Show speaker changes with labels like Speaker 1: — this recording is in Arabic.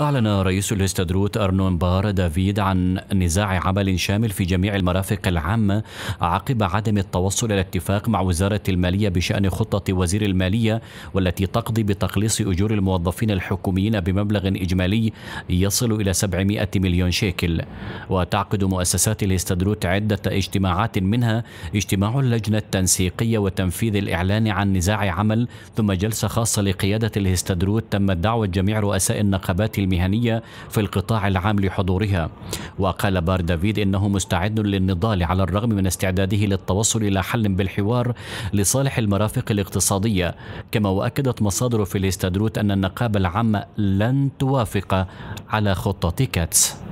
Speaker 1: أعلن رئيس الاستدروت أرنون بار دافيد عن نزاع عمل شامل في جميع المرافق العامة عقب عدم التوصل إلى اتفاق مع وزارة المالية بشأن خطة وزير المالية والتي تقضي بتقليص أجور الموظفين الحكوميين بمبلغ إجمالي يصل إلى 700 مليون شيكل وتعقد مؤسسات الاستدروت عدة اجتماعات منها اجتماع اللجنة التنسيقية وتنفيذ الإعلان عن نزاع عمل ثم جلسة خاصة لقيادة الاستدروت تم دعوة جميع رؤساء النقابات المهنية في القطاع العام لحضورها وقال بار دافيد إنه مستعد للنضال على الرغم من استعداده للتوصل إلى حل بالحوار لصالح المرافق الاقتصادية كما وأكدت مصادر في الاستدروت أن النقابة العامة لن توافق على خطة كاتس